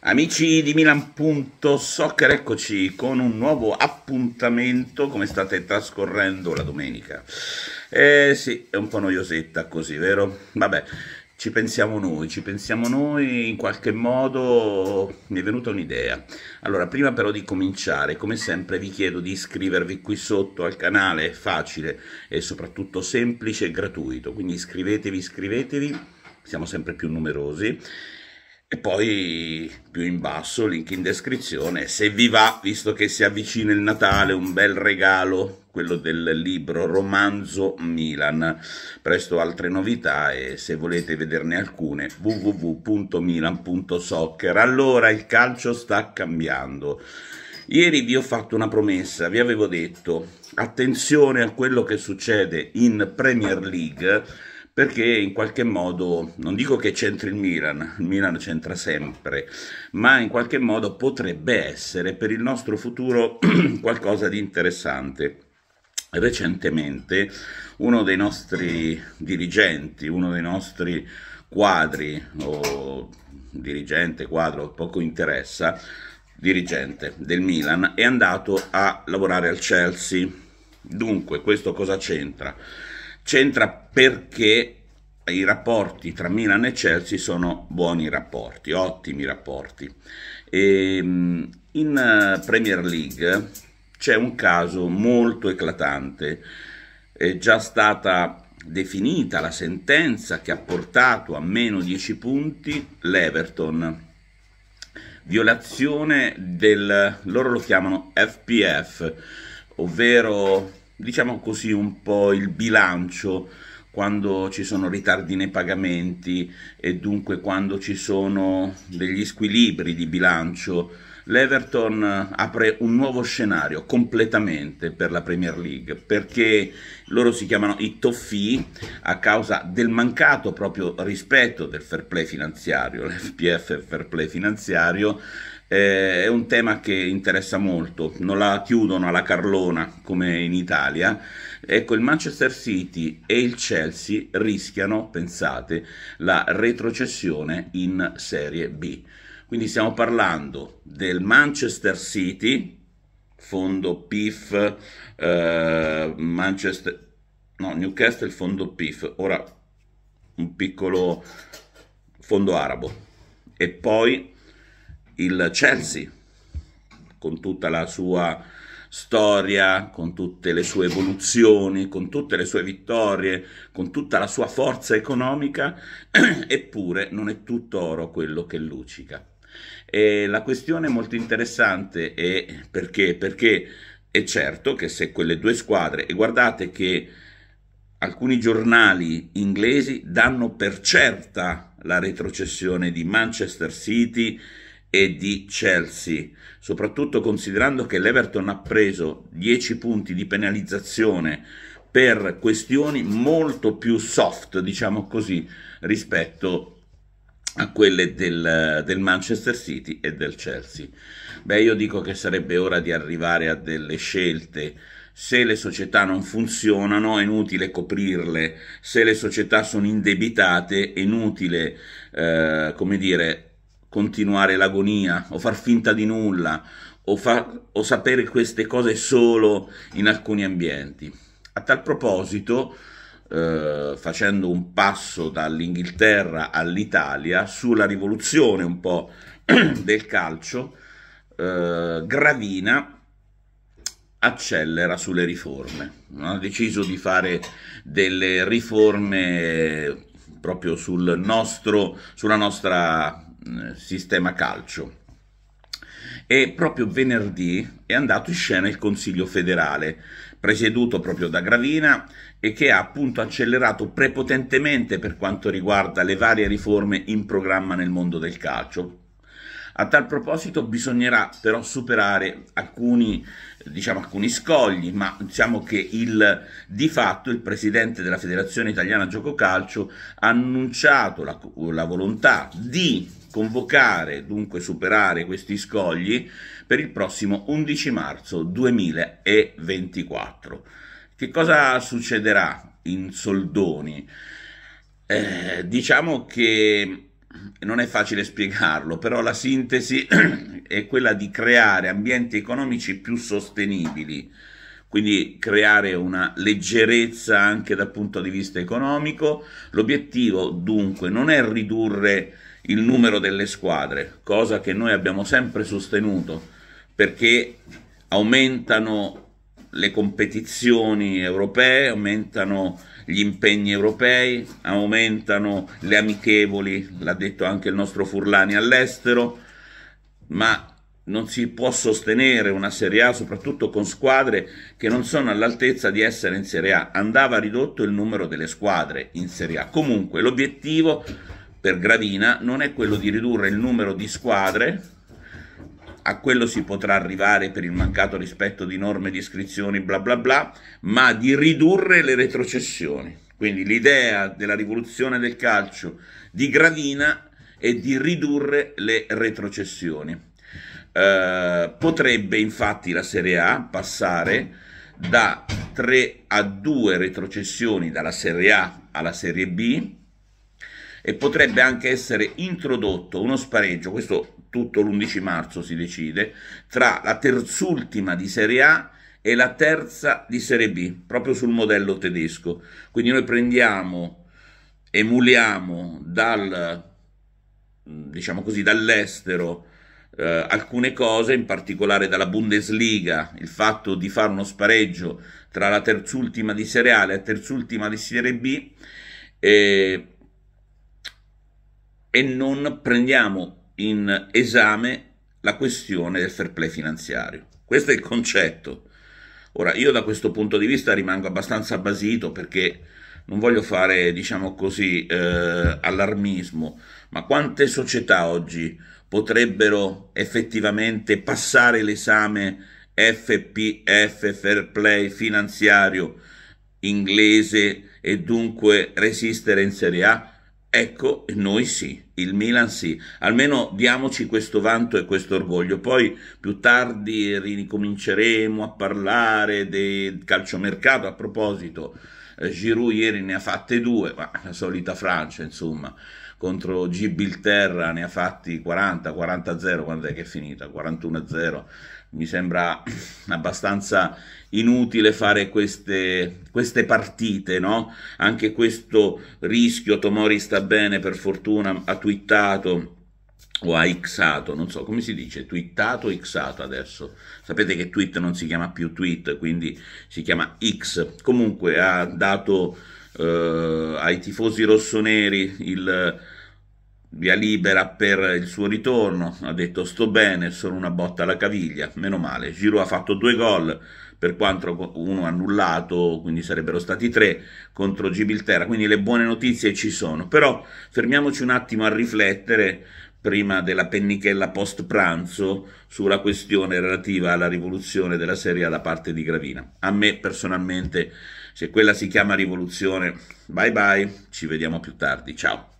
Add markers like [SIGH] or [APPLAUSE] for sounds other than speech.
Amici di Milan.soccer, eccoci con un nuovo appuntamento, come state trascorrendo la domenica? Eh sì, è un po' noiosetta così, vero? Vabbè, ci pensiamo noi, ci pensiamo noi, in qualche modo mi è venuta un'idea. Allora, prima però di cominciare, come sempre vi chiedo di iscrivervi qui sotto al canale, è facile e soprattutto semplice e gratuito, quindi iscrivetevi, iscrivetevi, siamo sempre più numerosi e poi più in basso, link in descrizione, se vi va, visto che si avvicina il Natale, un bel regalo, quello del libro Romanzo Milan. Presto altre novità e se volete vederne alcune www.milan.soccer. Allora il calcio sta cambiando. Ieri vi ho fatto una promessa, vi avevo detto attenzione a quello che succede in Premier League perché in qualche modo, non dico che c'entri il Milan, il Milan c'entra sempre, ma in qualche modo potrebbe essere per il nostro futuro [CLEARS THROAT] qualcosa di interessante. Recentemente uno dei nostri dirigenti, uno dei nostri quadri, o dirigente, quadro, poco interessa, dirigente del Milan, è andato a lavorare al Chelsea. Dunque, questo cosa c'entra? C'entra perché i rapporti tra Milan e Chelsea sono buoni rapporti, ottimi rapporti. E, ehm, in eh, Premier League c'è un caso molto eclatante, è già stata definita la sentenza che ha portato a meno 10 punti l'Everton, violazione del, loro lo chiamano FPF, ovvero diciamo così un po' il bilancio quando ci sono ritardi nei pagamenti e dunque quando ci sono degli squilibri di bilancio, l'Everton apre un nuovo scenario completamente per la Premier League perché loro si chiamano i toffi a causa del mancato proprio rispetto del fair play finanziario, [LAUGHS] l'FPF fair play finanziario eh, è un tema che interessa molto, non la chiudono alla Carlona come in Italia. Ecco, il Manchester City e il Chelsea rischiano, pensate, la retrocessione in Serie B. Quindi stiamo parlando del Manchester City, fondo PIF, eh, Manchester... No, Newcastle, fondo PIF. Ora un piccolo fondo arabo. E poi il Chelsea, con tutta la sua storia, con tutte le sue evoluzioni, con tutte le sue vittorie, con tutta la sua forza economica, [CLEARS THROAT] eppure non è tutto oro quello che luccica. E la questione molto interessante è perché? Perché è certo che se quelle due squadre, e guardate che alcuni giornali inglesi danno per certa la retrocessione di Manchester City, e di Chelsea, soprattutto considerando che l'Everton ha preso 10 punti di penalizzazione per questioni molto più soft, diciamo così, rispetto a quelle del, del, Manchester City e del Chelsea. Beh, io dico che sarebbe ora di arrivare a delle scelte. Se le società non funzionano è inutile coprirle, se le società sono indebitate è inutile, eh, come dire, continuare l'agonia o far finta di nulla o, far, o sapere queste cose solo in alcuni ambienti. A tal proposito, eh, facendo un passo dall'Inghilterra all'Italia sulla rivoluzione un po' [CLEARS THROAT] del calcio, eh, Gravina accelera sulle riforme. Ha deciso di fare delle riforme proprio sul nostro, sulla nostra eh, sistema calcio. E proprio venerdì è andato in scena il Consiglio federale, presieduto proprio da Gravina e che ha appunto accelerato prepotentemente per quanto riguarda le varie riforme in programma nel mondo del calcio, a tal proposito bisognerà però superare alcuni, diciamo, alcuni scogli, ma diciamo che il, di fatto il presidente della Federazione Italiana Gioco Calcio ha annunciato la, la volontà di convocare, dunque superare questi scogli per il prossimo 11 marzo 2024. Che cosa succederà in soldoni? Eh, diciamo che non è facile spiegarlo, però la sintesi [CLEARS THROAT] è quella di creare ambienti economici più sostenibili, quindi creare una leggerezza anche dal punto di vista economico. L'obiettivo dunque non è ridurre il numero delle squadre, cosa che noi abbiamo sempre sostenuto, perché aumentano le competizioni europee, aumentano gli impegni europei, aumentano le amichevoli, l'ha detto anche il nostro Furlani all'estero, ma non si può sostenere una Serie A soprattutto con squadre che non sono all'altezza di essere in Serie A. Andava ridotto il numero delle squadre in Serie A. Comunque l'obiettivo per Gravina non è quello di ridurre il numero di squadre a quello si potrà arrivare per il mancato rispetto di norme di iscrizioni bla bla bla, ma di ridurre le retrocessioni. Quindi l'idea della rivoluzione del calcio di Gravina è di ridurre le retrocessioni. Eh, potrebbe infatti la Serie A passare da 3 a 2 retrocessioni dalla Serie A alla Serie B e potrebbe anche essere introdotto uno spareggio, questo tutto l'11 marzo si decide, tra la terzultima di Serie A e la terza di Serie B, proprio sul modello tedesco. Quindi noi prendiamo, emuliamo dal, diciamo così, dall'estero eh, alcune cose, in particolare dalla Bundesliga, il fatto di fare uno spareggio tra la terzultima di Serie A e la terzultima di Serie B, e, eh, e non prendiamo in esame la questione del fair play finanziario. Questo è il concetto. Ora, io da questo punto di vista rimango abbastanza basito perché non voglio fare, diciamo così, eh, allarmismo, ma quante società oggi potrebbero effettivamente passare l'esame FPF, fair play finanziario inglese e dunque resistere in Serie A? Ecco, noi sì, il Milan sì, almeno diamoci questo vanto e questo orgoglio, poi più tardi ricominceremo a parlare del calciomercato a proposito. Eh, Giroud ieri ne ha fatte due, ma la solita Francia, insomma, contro Gibilterra ne ha fatti 40, 40-0, quando è che è finita? 41-0. Mi sembra [CLEARS THROAT] abbastanza inutile fare queste, queste partite, no? Anche questo rischio, Tomori sta bene, per fortuna, ha twittato o ha xato, non so come si dice, twittato o xato adesso. Sapete che tweet non si chiama più tweet, quindi si chiama x. Comunque ha dato eh, ai tifosi rossoneri il via libera per il suo ritorno, ha detto sto bene, sono una botta alla caviglia, meno male. Giro ha fatto due gol, per quanto uno annullato, quindi sarebbero stati tre contro Gibilterra, quindi le buone notizie ci sono. Però fermiamoci un attimo a riflettere prima della pennichella post pranzo sulla questione relativa alla rivoluzione della serie da parte di Gravina. A me personalmente, se quella si chiama rivoluzione, bye bye, ci vediamo più tardi, ciao.